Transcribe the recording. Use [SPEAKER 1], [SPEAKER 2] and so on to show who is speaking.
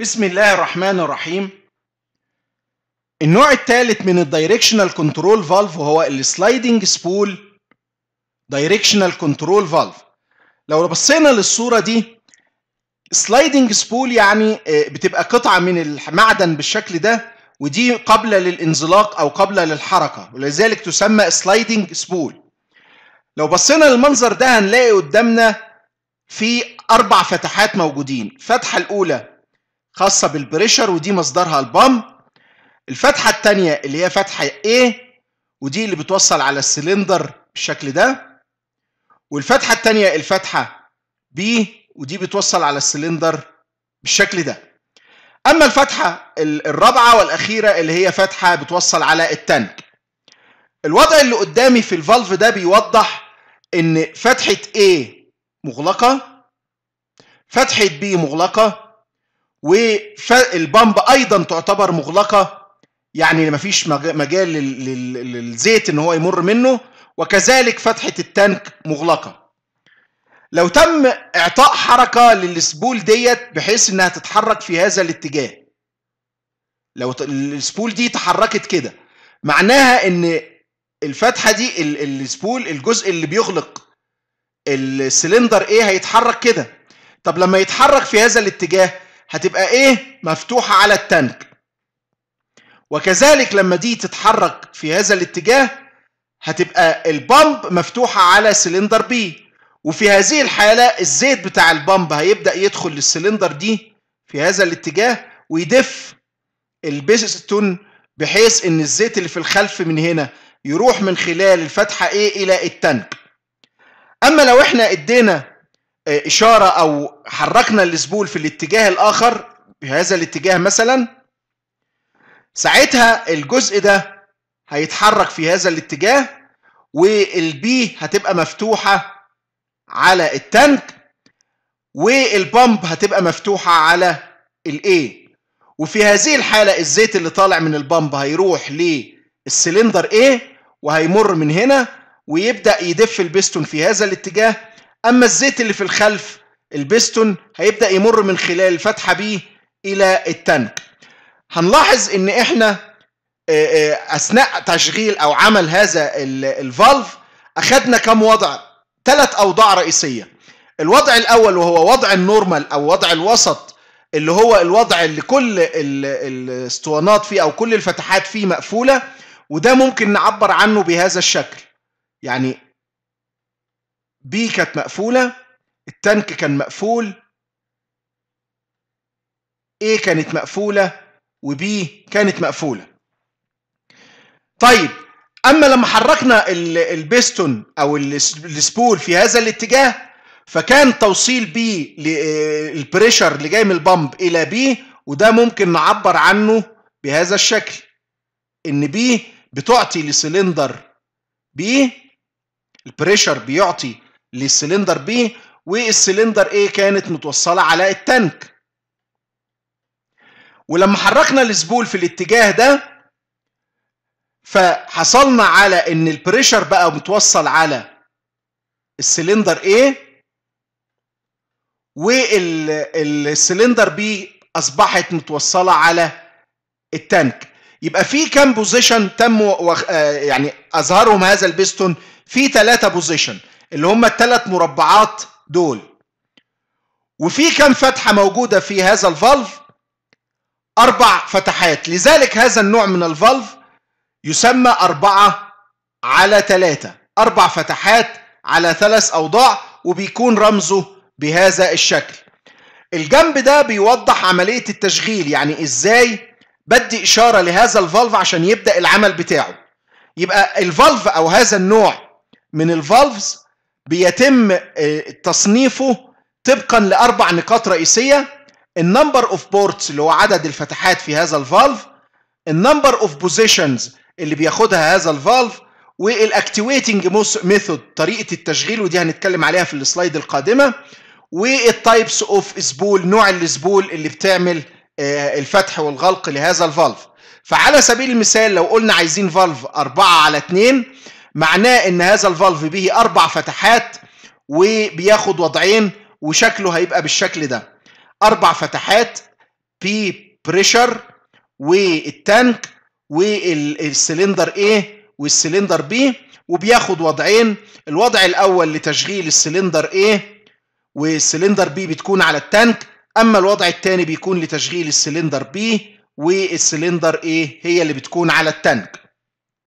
[SPEAKER 1] بسم الله الرحمن الرحيم النوع الثالث من الدايركشنال كنترول فالف هو السلايدنج سبول دايركشنال كنترول فالف لو بصينا للصوره دي سلايدنج سبول يعني آه، بتبقى قطعه من المعدن بالشكل ده ودي قابله للانزلاق او قابله للحركه ولذلك تسمى سلايدنج سبول لو بصينا للمنظر ده هنلاقي قدامنا في اربع فتحات موجودين الفتحه الاولى خاصة بالبريشر ودي مصدرها البام الفتحة التانية اللي هي فتحة A ودي اللي بتوصل على السلندر بالشكل ده والفتحة التانية الفتحة B ودي بتوصل على السلندر بالشكل ده أما الفتحة الرابعة والأخيرة اللي هي فتحة بتوصل على التانك الوضع اللي قدامي في الفالف ده بيوضح إن فتحة A مغلقة فتحة B مغلقة والبامب ايضا تعتبر مغلقه يعني مفيش مجال للزيت ان هو يمر منه وكذلك فتحه التانك مغلقه لو تم اعطاء حركه للسبول ديت بحيث انها تتحرك في هذا الاتجاه لو السبول دي تحركت كده معناها ان الفتحه دي السبول الجزء اللي بيغلق السلندر ايه هيتحرك كده طب لما يتحرك في هذا الاتجاه هتبقى ايه مفتوحة على التانك وكذلك لما دي تتحرك في هذا الاتجاه هتبقى البامب مفتوحة على سلندر بي وفي هذه الحالة الزيت بتاع البامب هيبدأ يدخل للسلندر دي في هذا الاتجاه ويدف البيستون بحيث ان الزيت اللي في الخلف من هنا يروح من خلال الفتحة ايه إلى التانك أما لو احنا ادينا اشاره او حركنا الاسبول في الاتجاه الاخر بهذا الاتجاه مثلا ساعتها الجزء ده هيتحرك في هذا الاتجاه والبي هتبقى مفتوحه على التانك والبامب هتبقى مفتوحه على الاي وفي هذه الحاله الزيت اللي طالع من البامب هيروح للسلندر ايه وهيمر من هنا ويبدا يدف البستون في هذا الاتجاه أما الزيت اللي في الخلف البستون هيبدأ يمر من خلال الفتحة بيه إلى التانك هنلاحظ إن إحنا أثناء تشغيل أو عمل هذا الفالف أخدنا كم وضع ثلاث أوضاع رئيسية الوضع الأول وهو وضع النورمال أو وضع الوسط اللي هو الوضع اللي كل الاسطوانات فيه أو كل الفتحات فيه مقفولة وده ممكن نعبر عنه بهذا الشكل يعني بي كانت مقفولة التانك كان مقفول A كانت مقفولة وبي كانت مقفولة طيب أما لما حركنا البيستون أو السبول في هذا الاتجاه فكان توصيل بي للبريشر آه، اللي جاي من البامب إلى بي وده ممكن نعبر عنه بهذا الشكل إن بي بتعطي لسلندر بي البريشر بيعطي للسلندر بي والسلندر ايه كانت متوصله على التانك ولما حركنا السبول في الاتجاه ده فحصلنا على ان البريشر بقى متوصل على السلندر ايه والسلندر بي اصبحت متوصله على التانك يبقى في كام بوزيشن تم آه، يعني اظهرهم هذا البيستون في ثلاثه بوزيشن اللي هم الثلاث مربعات دول وفي كم فتحة موجودة في هذا الفالف أربع فتحات لذلك هذا النوع من الفالف يسمى أربعة على ثلاثة أربع فتحات على ثلاث أوضاع وبيكون رمزه بهذا الشكل الجنب ده بيوضح عملية التشغيل يعني إزاي بدي إشارة لهذا الفالف عشان يبدأ العمل بتاعه يبقى الفالف أو هذا النوع من الفالفز بيتم آه، تصنيفه طبقا لاربع نقاط رئيسيه النمبر اوف بورتس اللي هو عدد الفتحات في هذا الفالف النمبر اوف بوزيشنز اللي بياخدها هذا الفالف والاكتويتنج ميثود طريقه التشغيل ودي هنتكلم عليها في السلايد القادمه والتايبس اوف سبول نوع السبول اللي بتعمل آه، الفتح والغلق لهذا الفالف فعلى سبيل المثال لو قلنا عايزين فالف 4 على 2 معناه ان هذا الفالف به اربع فتحات وبياخد وضعين وشكله هيبقى بالشكل ده اربع فتحات بي بريشر والتانك والسلندر A والسلندر B وبياخد وضعين الوضع الاول لتشغيل السلندر A والسلندر B بتكون على التانك اما الوضع الثاني بيكون لتشغيل السلندر B والسلندر A هي اللي بتكون على التانك